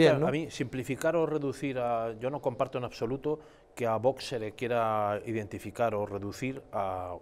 A mí simplificar o reducir, a, yo no comparto en absoluto que a Vox se le quiera identificar o reducir a,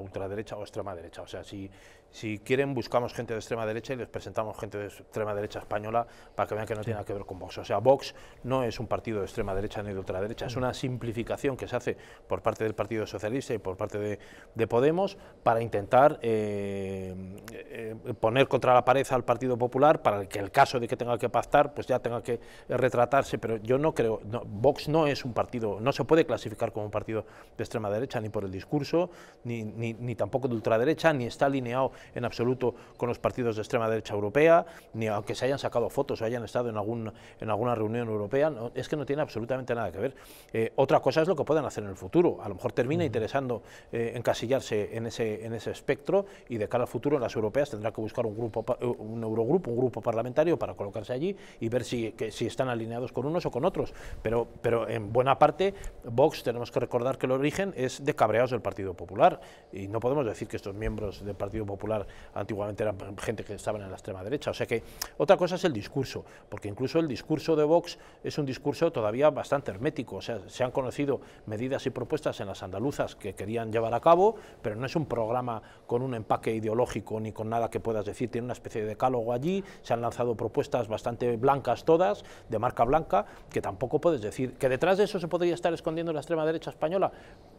ultraderecha o extrema derecha. O sea, si, si quieren buscamos gente de extrema derecha y les presentamos gente de extrema derecha española para que vean que no tiene nada que ver con Vox. O sea, Vox no es un partido de extrema derecha ni de ultraderecha, es mm. una simplificación que se hace por parte del Partido Socialista y por parte de, Podemos para intentar eh, eh, poner contra la pared al Partido Popular para que el caso de que tenga que pactar, pues ya tenga que retratarse, pero yo no creo, Vox no es un partido, no se puede clasificar como un partido de extrema derecha, ni por el discurso, ni, tampoco de ultraderecha, ni está alineado en absoluto con los partidos de extrema derecha europea, ni aunque se hayan sacado fotos o hayan estado en, algún, en alguna reunión europea, es que no tiene absolutamente nada que ver. Eh, otra cosa es lo que pueden hacer en el futuro, a lo mejor termina interesando eh, encasillarse en ese, en ese espectro y de cara al futuro las europeas tendrán que buscar un grupo, eh, un eurogrupo, un grupo parlamentario para colocarse allí y ver si, que, si están alineados con unos o con otros. Pero, pero en buena parte, Vox, tenemos que recordar que el origen es de cabreados del Partido Popular. Y no podemos decir que estos miembros del Partido Popular antiguamente eran gente que estaban en la extrema derecha. O sea que otra cosa es el discurso, porque incluso el discurso de Vox es un discurso todavía bastante hermético. O sea, se han conocido medidas y propuestas en las andaluzas que querían llevar a cabo, pero no es un programa con un empaque ideológico ni con nada que puedas decir. Tiene una especie de decálogo allí, se han lanzado propuestas bastante blancas todas, de marca blanca, que tampoco puedes decir que detrás de eso se podría estar escondiendo la extrema derecha española.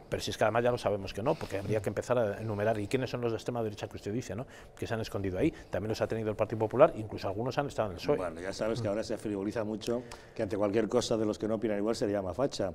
Pero si es que además ya lo sabemos que no, porque habría que empezar a enumerar y quiénes son los de extrema derecha que usted dice, ¿no? que se han escondido ahí. También los ha tenido el Partido Popular, incluso algunos han estado en el PSOE. Bueno, ya sabes que ahora se frivoliza mucho que ante cualquier cosa de los que no opinan igual se más facha.